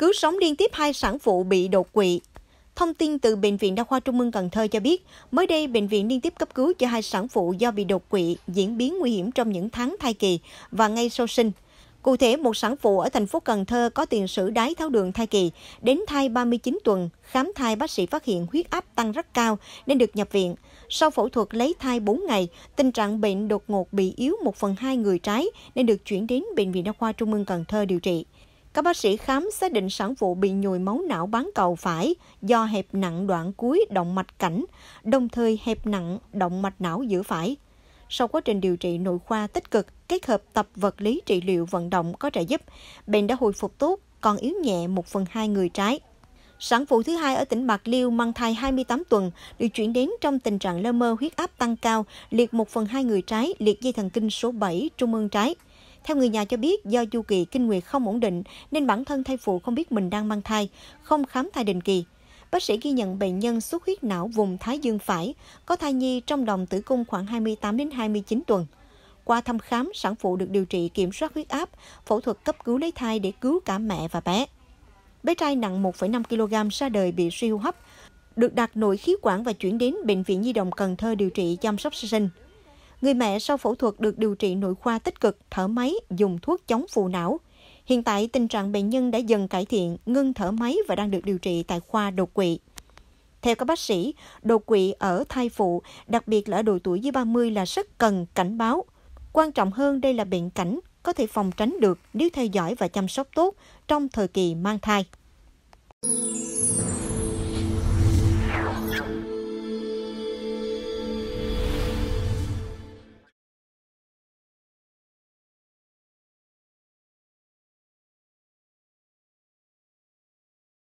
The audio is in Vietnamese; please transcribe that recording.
cứu sống liên tiếp hai sản phụ bị đột quỵ. Thông tin từ Bệnh viện Đa khoa Trung ương Cần Thơ cho biết, mới đây bệnh viện liên tiếp cấp cứu cho hai sản phụ do bị đột quỵ diễn biến nguy hiểm trong những tháng thai kỳ và ngay sau sinh. Cụ thể, một sản phụ ở thành phố Cần Thơ có tiền sử đái tháo đường thai kỳ, đến thai 39 tuần, khám thai bác sĩ phát hiện huyết áp tăng rất cao nên được nhập viện. Sau phẫu thuật lấy thai 4 ngày, tình trạng bệnh đột ngột bị yếu 1 phần 2 người trái nên được chuyển đến Bệnh viện Đa khoa Trung ương Cần Thơ điều trị. Các bác sĩ khám xác định sản phụ bị nhồi máu não bán cầu phải do hẹp nặng đoạn cuối động mạch cảnh, đồng thời hẹp nặng động mạch não giữa phải. Sau quá trình điều trị nội khoa tích cực, kết hợp tập vật lý trị liệu vận động có trợ giúp, bệnh đã hồi phục tốt, còn yếu nhẹ 1 phần 2 người trái. Sản phụ thứ hai ở tỉnh Bạc Liêu mang thai 28 tuần, được chuyển đến trong tình trạng lơ mơ huyết áp tăng cao, liệt 1 phần 2 người trái, liệt dây thần kinh số 7, trung ương trái. Theo người nhà cho biết, do chu kỳ kinh nguyệt không ổn định nên bản thân thai phụ không biết mình đang mang thai, không khám thai định kỳ. Bác sĩ ghi nhận bệnh nhân xuất huyết não vùng thái dương phải, có thai nhi trong đồng tử cung khoảng 28 đến 29 tuần. Qua thăm khám, sản phụ được điều trị kiểm soát huyết áp, phẫu thuật cấp cứu lấy thai để cứu cả mẹ và bé. Bé trai nặng 1,5 kg ra đời bị suy hô hấp, được đặt nội khí quản và chuyển đến Bệnh viện Nhi đồng Cần Thơ điều trị chăm sóc sơ sinh. Người mẹ sau phẫu thuật được điều trị nội khoa tích cực, thở máy, dùng thuốc chống phù não. Hiện tại, tình trạng bệnh nhân đã dần cải thiện, ngưng thở máy và đang được điều trị tại khoa đột quỵ. Theo các bác sĩ, đột quỵ ở thai phụ, đặc biệt là ở độ tuổi dưới 30 là rất cần cảnh báo. Quan trọng hơn đây là bệnh cảnh có thể phòng tránh được nếu theo dõi và chăm sóc tốt trong thời kỳ mang thai.